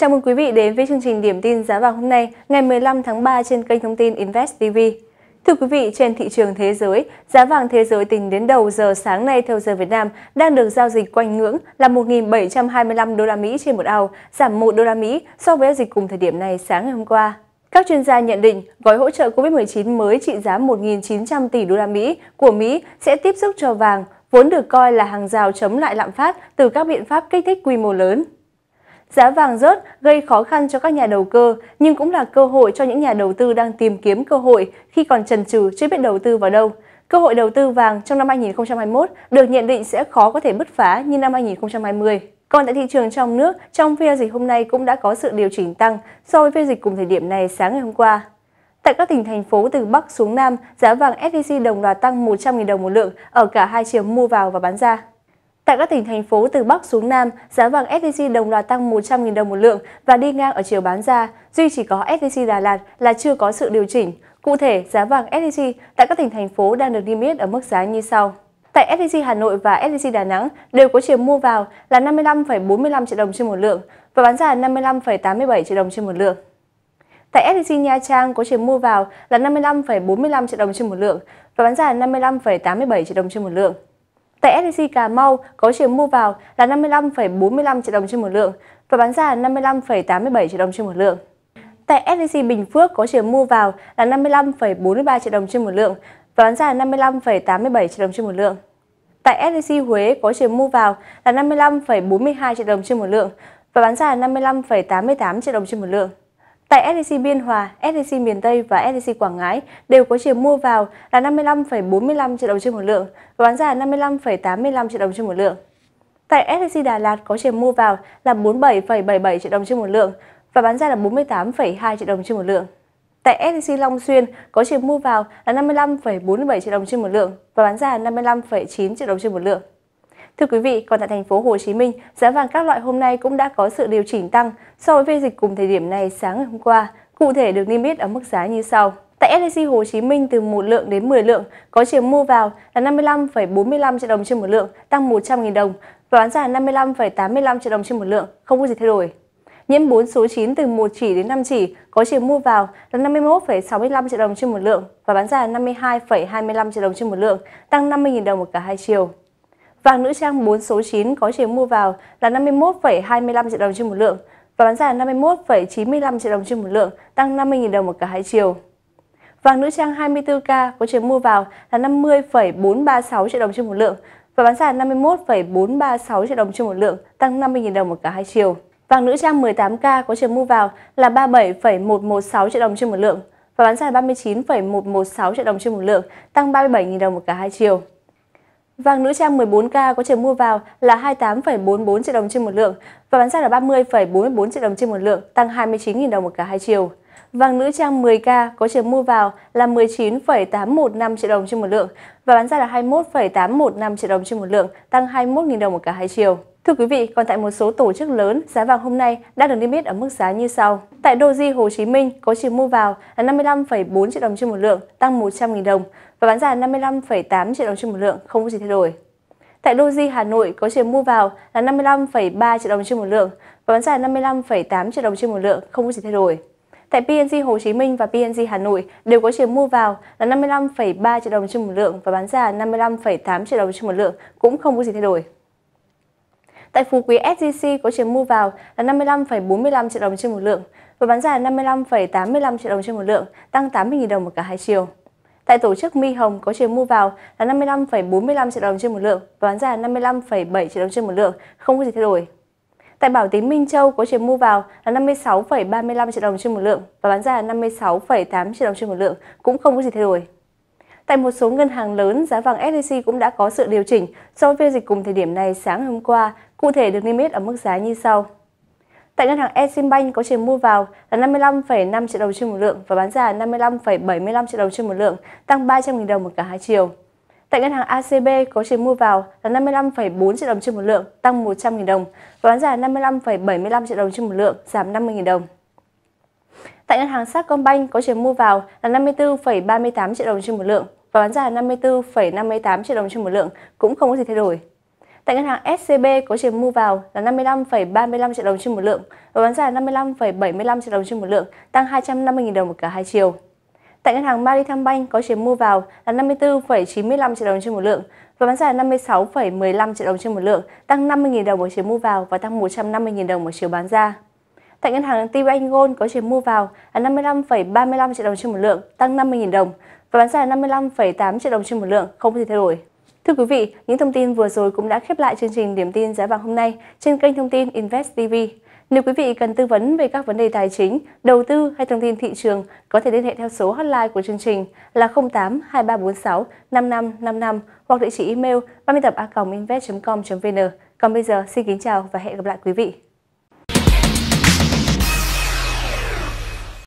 Chào mừng quý vị đến với chương trình Điểm tin giá vàng hôm nay, ngày 15 tháng 3 trên kênh thông tin Invest TV. Thưa quý vị, trên thị trường thế giới, giá vàng thế giới tính đến đầu giờ sáng nay theo giờ Việt Nam đang được giao dịch quanh ngưỡng là 1.725 đô la Mỹ trên một ao, giảm 1 đô la Mỹ so với dịch cùng thời điểm này sáng ngày hôm qua. Các chuyên gia nhận định gói hỗ trợ COVID-19 mới trị giá 1.900 tỷ đô la Mỹ của Mỹ sẽ tiếp sức cho vàng, vốn được coi là hàng rào chống lại lạm phát từ các biện pháp kích thích quy mô lớn. Giá vàng rớt gây khó khăn cho các nhà đầu cơ, nhưng cũng là cơ hội cho những nhà đầu tư đang tìm kiếm cơ hội khi còn chần chừ chưa biết đầu tư vào đâu. Cơ hội đầu tư vàng trong năm 2021 được nhận định sẽ khó có thể bứt phá như năm 2020. Còn tại thị trường trong nước, trong phiên dịch hôm nay cũng đã có sự điều chỉnh tăng so với phiên dịch cùng thời điểm này sáng ngày hôm qua. Tại các tỉnh thành phố từ Bắc xuống Nam, giá vàng SJC đồng loạt tăng 100.000 đồng một lượng ở cả hai chiều mua vào và bán ra. Tại các tỉnh thành phố từ Bắc xuống Nam, giá vàng SJC đồng loạt tăng 100.000 đồng một lượng và đi ngang ở chiều bán ra, duy chỉ có SJC Đà Lạt là chưa có sự điều chỉnh. Cụ thể, giá vàng SJC tại các tỉnh thành phố đang được niêm yết ở mức giá như sau. Tại SJC Hà Nội và SJC Đà Nẵng đều có chiều mua vào là 55,45 triệu đồng trên một lượng và bán ra 55,87 triệu đồng trên một lượng. Tại SJC Nha Trang có chiều mua vào là 55,45 triệu đồng trên một lượng và bán ra 55,87 triệu đồng trên một lượng. Tại SJC Cà Mau có chiều mua vào là 55,45 triệu đồng trên một lượng và bán ra là 55,87 triệu đồng trên một lượng. Tại SJC Bình Phước có chiều mua vào là 55,43 triệu đồng trên một lượng và bán ra là 55,87 triệu đồng trên một lượng. Tại SJC Huế có chiều mua vào là 55,42 triệu đồng trên một lượng và bán ra là 55,88 triệu đồng trên một lượng. Tại SJC Biên Hòa, SJC miền Tây và SJC Quảng Ngãi đều có chiều mua vào là 55,45 triệu đồng trên một lượng và bán ra là 55,85 triệu đồng trên một lượng. Tại SJC Đà Lạt có chiều mua vào là 47,77 triệu đồng trên một lượng và bán ra là 48,2 triệu đồng trên một lượng. Tại SJC Long Xuyên có chiều mua vào là 55,47 triệu đồng trên một lượng và bán ra là 55,9 triệu đồng trên một lượng. Thưa quý vị, còn tại thành phố Hồ Chí Minh, giá vàng các loại hôm nay cũng đã có sự điều chỉnh tăng so với phiên dịch cùng thời điểm này sáng ngày hôm qua, cụ thể được niêm yết ở mức giá như sau. Tại SJC Hồ Chí Minh từ 1 lượng đến 10 lượng có chiều mua vào là 55,45 triệu đồng trên một lượng, tăng 100.000 đồng và bán ra 55,85 triệu đồng trên một lượng, không có gì thay đổi. Nhiễm 4 số 9 từ 1 chỉ đến 5 chỉ có chiều mua vào là 51,65 triệu đồng trên một lượng và bán ra là 52,25 triệu đồng trên một lượng, tăng 50.000 đồng ở cả hai chiều. Vàng nữ trang 4 số 9 có chiều mua vào là 51,25 triệu đồng trên một lượng và bán ra là 51,95 triệu đồng trên một lượng, tăng 50.000 đồng một cả hai chiều. Vàng nữ trang 24K có chiều mua vào là 50,436 triệu đồng trên một lượng và bán ra là 51,436 triệu đồng trên một lượng, tăng 50.000 đồng một cả hai chiều. Vàng nữ trang 18K có chiều mua vào là 37,116 triệu đồng trên một lượng và bán ra là 39,116 triệu đồng trên một lượng, tăng 37.000 đồng một cả hai chiều. Vàng nữ trang 14K có chiều mua vào là 28,44 triệu đồng trên một lượng và bán ra là 30,44 triệu đồng trên một lượng, tăng 29.000 đồng một cả hai chiều. Vàng nữ trang 10K có chiều mua vào là 19,815 triệu đồng trên một lượng và bán ra là 21,815 triệu đồng trên một lượng, tăng 21.000 đồng một cả hai chiều. Thưa quý vị, còn tại một số tổ chức lớn, giá vàng hôm nay đã được niêm yết ở mức giá như sau. Tại Doji Hồ Chí Minh có chiều mua vào là 55,4 triệu đồng trên một lượng, tăng 100.000 đồng và bán ra là 55,8 triệu đồng trên một lượng, không có gì thay đổi. Tại Doji Hà Nội có chiều mua vào là 55,3 triệu đồng trên một lượng và bán ra là 55,8 triệu đồng trên một lượng, không có gì thay đổi. Tại PNG Hồ Chí Minh và PNG Hà Nội đều có chiều mua vào là 55,3 triệu đồng trên một lượng và bán ra 55,8 triệu đồng trên một lượng cũng không có gì thay đổi. Tại Phú Quý SJC có chiều mua vào là 55,45 triệu đồng trên một lượng và bán ra 55,85 triệu đồng trên một lượng, tăng 80.000 đồng một cả hai chiều. Tại tổ chức Mi Hồng có chiều mua vào là 55,45 triệu đồng trên một lượng và bán ra 55,7 triệu đồng trên một lượng, không có gì thay đổi. Tại Bảo Tín Minh Châu có chiều mua vào là 56,35 triệu đồng trên một lượng và bán ra là 56,8 triệu đồng trên một lượng, cũng không có gì thay đổi. Tại một số ngân hàng lớn, giá vàng SJC cũng đã có sự điều chỉnh so với phiên dịch cùng thời điểm này sáng hôm qua, cụ thể được niêm yết ở mức giá như sau. Tại ngân hàng Eximbank có chiều mua vào là 55,5 triệu đồng trên một lượng và bán ra là 55,75 triệu đồng trên một lượng, tăng 300.000 đồng một cả hai chiều. Tại ngân hàng ACB có chiều mua vào là 55,4 triệu đồng trên một lượng, tăng 100.000 đồng và bán ra 55,75 triệu đồng trên một lượng, giảm 50.000 đồng. Tại ngân hàng Sacombank có chiều mua vào là 54,38 triệu đồng trên một lượng và bán ra 54,58 triệu đồng trên một lượng, cũng không có gì thay đổi. Tại ngân hàng SCB có chiều mua vào là 55,35 triệu đồng trên một lượng và bán ra 55,75 triệu đồng trên một lượng, tăng 250.000 đồng ở cả hai chiều. Tại ngân hàng Maricombank có chiếm mua vào là 54,95 triệu đồng trên một lượng và bán ra là 56,15 triệu đồng trên một lượng, tăng 50.000 đồng ở chiều mua vào và tăng 150.000 đồng ở chiều bán ra. Tại ngân hàng TBank Gold có chiều mua vào là 55,35 triệu đồng trên một lượng, tăng 50.000 đồng và bán ra là 55,8 triệu đồng trên một lượng, không có gì thay đổi. Thưa quý vị, những thông tin vừa rồi cũng đã khép lại chương trình điểm tin giá vàng hôm nay trên kênh thông tin Invest TV. Nếu quý vị cần tư vấn về các vấn đề tài chính, đầu tư hay thông tin thị trường, có thể liên hệ theo số hotline của chương trình là 08 2346 5555 hoặc địa chỉ email 30 a invest com vn Còn bây giờ, xin kính chào và hẹn gặp lại quý vị.